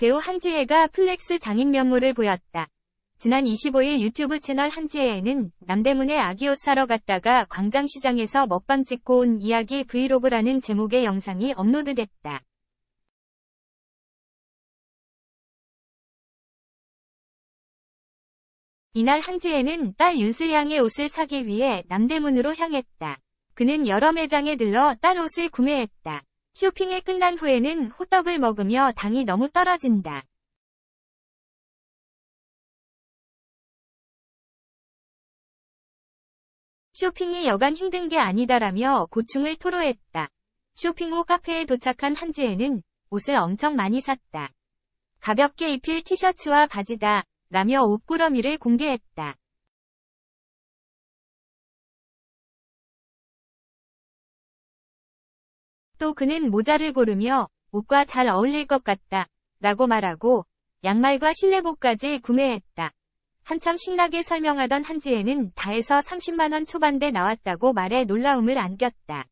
배우 한지혜가 플렉스 장인 면모를 보였다. 지난 25일 유튜브 채널 한지혜에는 남대문에 아기 옷 사러 갔다가 광장시장에서 먹방 찍고 온 이야기 브이로그라는 제목의 영상이 업로드됐다. 이날 한지혜는 딸 윤슬향의 옷을 사기 위해 남대문으로 향했다. 그는 여러 매장에 들러 딸 옷을 구매했다. 쇼핑이 끝난 후에는 호떡을 먹으며 당이 너무 떨어진다. 쇼핑이 여간 힘든 게 아니다라며 고충을 토로했다. 쇼핑 후 카페에 도착한 한지혜는 옷을 엄청 많이 샀다. 가볍게 입힐 티셔츠와 바지다 라며 옷구러미를 공개했다. 또 그는 모자를 고르며 옷과 잘 어울릴 것 같다. 라고 말하고 양말과 실내복까지 구매했다. 한참 신나게 설명하던 한지혜는 다에서 30만원 초반대 나왔다고 말해 놀라움을 안겼다.